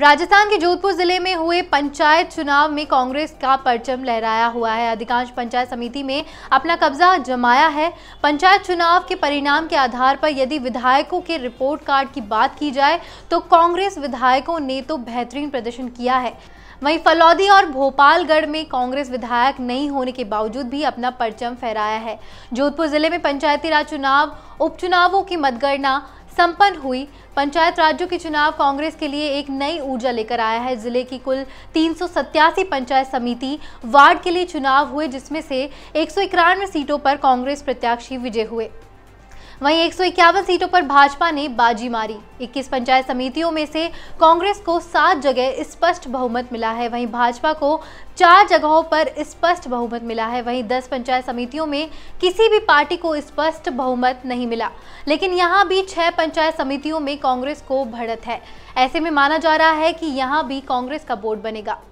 राजस्थान के जोधपुर जिले में हुए पंचायत चुनाव में कांग्रेस का परचम लहराया हुआ है अधिकांश पंचायत समिति में अपना कब्जा जमाया है पंचायत चुनाव के परिणाम के आधार पर यदि विधायकों के रिपोर्ट कार्ड की बात की जाए तो कांग्रेस विधायकों ने तो बेहतरीन प्रदर्शन किया है वहीं फलौदी और भोपालगढ़ में कांग्रेस विधायक नहीं होने के बावजूद भी अपना परचम फहराया है जोधपुर जिले में पंचायती राज चुनाव उपचुनावों की मतगणना संपन्न हुई पंचायत राज्यों के चुनाव कांग्रेस के लिए एक नई ऊर्जा लेकर आया है जिले की कुल तीन पंचायत समिति वार्ड के लिए चुनाव हुए जिसमें से एक सीटों पर कांग्रेस प्रत्याशी विजय हुए वहीं एक सीटों पर भाजपा ने बाजी मारी 21 पंचायत समितियों में से कांग्रेस को सात जगह स्पष्ट बहुमत मिला है वहीं भाजपा को चार जगहों पर स्पष्ट बहुमत मिला है वहीं 10 पंचायत समितियों में किसी भी पार्टी को स्पष्ट बहुमत नहीं मिला लेकिन यहाँ भी छह पंचायत समितियों में कांग्रेस को भड़त है ऐसे में माना जा रहा है कि यहाँ भी कांग्रेस का बोर्ड बनेगा